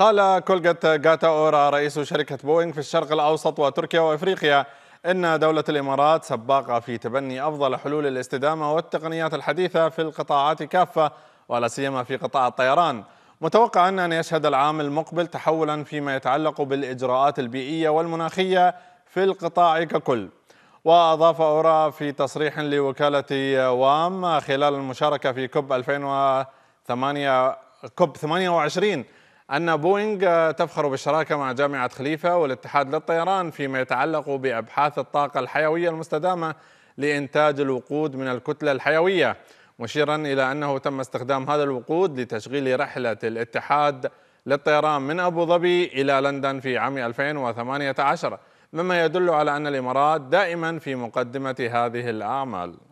قال كولجت جاتا أورا رئيس شركة بوينغ في الشرق الأوسط وتركيا وإفريقيا إن دولة الإمارات سباقة في تبني أفضل حلول الاستدامة والتقنيات الحديثة في القطاعات كافة ولا سيما في قطاع الطيران متوقعا أن يشهد العام المقبل تحولا فيما يتعلق بالإجراءات البيئية والمناخية في القطاع ككل وأضاف أورا في تصريح لوكالة وام خلال المشاركة في كوب 2008 كوب 28 أن بوينغ تفخر بالشراكة مع جامعة خليفة والاتحاد للطيران فيما يتعلق بأبحاث الطاقة الحيوية المستدامة لإنتاج الوقود من الكتلة الحيوية مشيرا إلى أنه تم استخدام هذا الوقود لتشغيل رحلة الاتحاد للطيران من أبو ظبي إلى لندن في عام 2018 مما يدل على أن الإمارات دائما في مقدمة هذه الأعمال